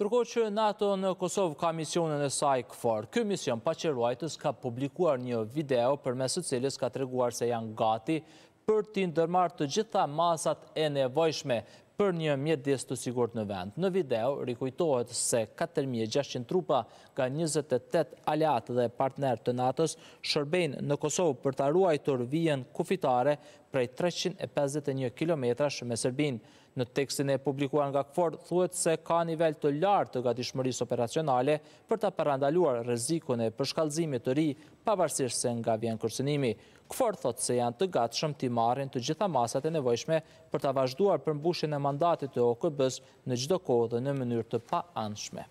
Tërko që NATO në Kosovë ka misionën e saj këfar. Ky mision pa ka publikuar një video për mesë cilës ka të reguar se janë gati për ti ndërmarë të gjitha masat e nevojshme për një mjedis të sigurët në vend. Në video, rikujtohet se 4.600 trupa ka 28 aliatë dhe partner të natës shërbejnë në Kosovë për të të vijen kufitare prej 351 km me Serbinë. Në tekstin e publikuar nga këfor, thuet se ka nivel të lartë të gatishmëris operacionale për të parandaluar rezikune e përshkallzimit të ri, pavarësirë se nga vjen kërsenimi. Këfor thot se janë të gatshëm të marrin të gjitha masat e nevojshme për të vazhduar përmbushin e mandatit të okëbës në gjdo kohë dhe në mënyrë të pa anshme.